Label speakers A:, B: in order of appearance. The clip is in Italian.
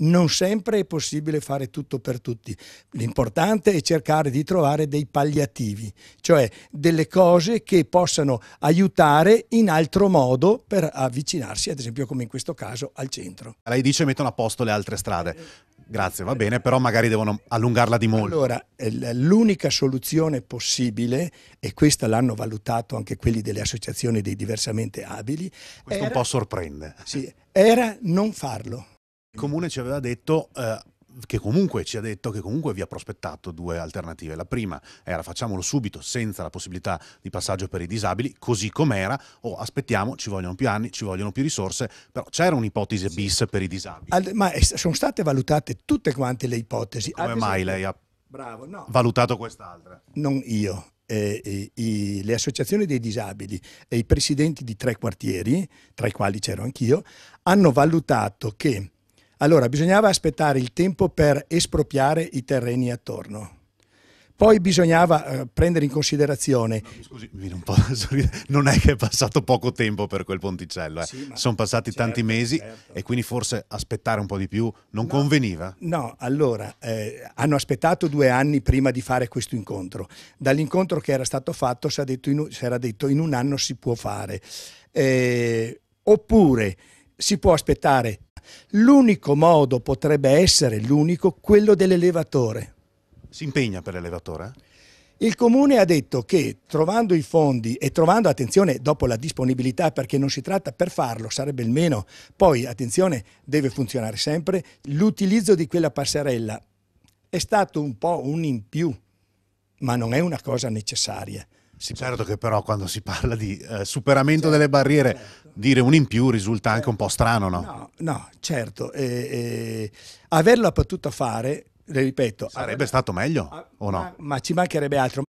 A: Non sempre è possibile fare tutto per tutti. L'importante è cercare di trovare dei palliativi, cioè delle cose che possano aiutare in altro modo per avvicinarsi, ad esempio come in questo caso, al centro. Lei
B: dice mettono a posto le altre strade.
A: Grazie, va bene, però magari devono allungarla di molto. Allora, eh, l'unica soluzione possibile, e questa l'hanno valutato anche quelli delle associazioni dei diversamente abili. Questo era, un po' sorprende. Sì, era non farlo
B: comune ci aveva detto... Eh, che comunque ci ha detto che comunque vi ha prospettato due alternative. La prima era facciamolo subito senza la possibilità di passaggio per i disabili, così com'era, o oh, aspettiamo, ci vogliono più anni, ci vogliono più risorse, però c'era un'ipotesi bis per i
A: disabili. ma sono state valutate tutte quante le ipotesi. Come esempio, mai lei ha bravo, no. valutato quest'altra? Non io. Eh, eh, i, le associazioni dei disabili e i presidenti di tre quartieri, tra i quali c'ero anch'io, hanno valutato che allora, bisognava aspettare il tempo per espropriare i terreni attorno. Poi bisognava eh, prendere in considerazione. No, scusi, non, non, è
B: che è passato poco tempo per quel ponticello, eh. sì, sono passati certo, tanti mesi certo. e quindi forse aspettare un po' di più non no, conveniva?
A: No, allora eh, hanno aspettato due anni prima di fare questo incontro. Dall'incontro che era stato fatto si, in, si era detto in un anno si può fare. Eh, oppure si può aspettare L'unico modo potrebbe essere, l'unico, quello dell'elevatore. Si impegna per l'elevatore? Il comune ha detto che trovando i fondi e trovando, attenzione, dopo la disponibilità, perché non si tratta per farlo, sarebbe il meno, poi, attenzione, deve funzionare sempre, l'utilizzo di quella passerella è stato un po' un in più, ma non è una cosa necessaria.
B: Sì, certo che però quando si parla di eh, superamento certo, delle barriere, certo. dire un in più risulta certo. anche un po' strano, no? No,
A: no certo. Eh, eh, averla potuta fare, ripeto... Sarebbe aver... stato meglio, a, o no? Ma, ma, ci mancherebbe altro.